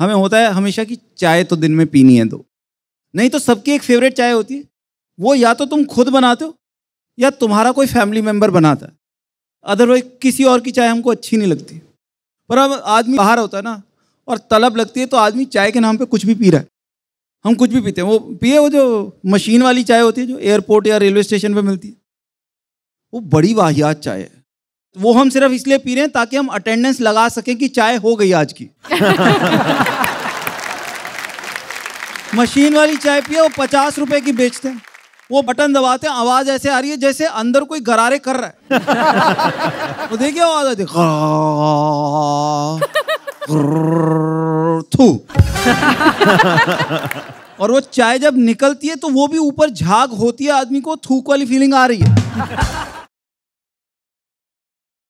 हमें होता है हमेशा कि चाय तो दिन में पीनी है दो नहीं तो सबकी एक फेवरेट चाय होती है वो या तो तुम खुद बनाते हो या तुम्हारा कोई फैमिली मेम्बर बनाता है अदरवाइज किसी और की चाय हमको अच्छी नहीं लगती पर अब आदमी बाहर होता है ना और तलब लगती है तो आदमी चाय के नाम पे कुछ भी पी रहा है हम कुछ भी पीते हैं वो पिए वो जो मशीन वाली चाय होती है जो एयरपोर्ट या रेलवे स्टेशन पे मिलती है वो बड़ी वाहियात चाय है वो हम सिर्फ इसलिए पी रहे हैं ताकि हम अटेंडेंस लगा सकें कि चाय हो गई आज की मशीन वाली चाय पिए वो पचास रुपए की बेचते हैं वो बटन दबाते हैं आवाज ऐसे आ रही है जैसे अंदर कोई गरारे कर रहा है वो देखिए आवाज आती है और वो चाय जब निकलती है तो वो भी ऊपर झाग होती है आदमी को थूक वाली फीलिंग आ रही है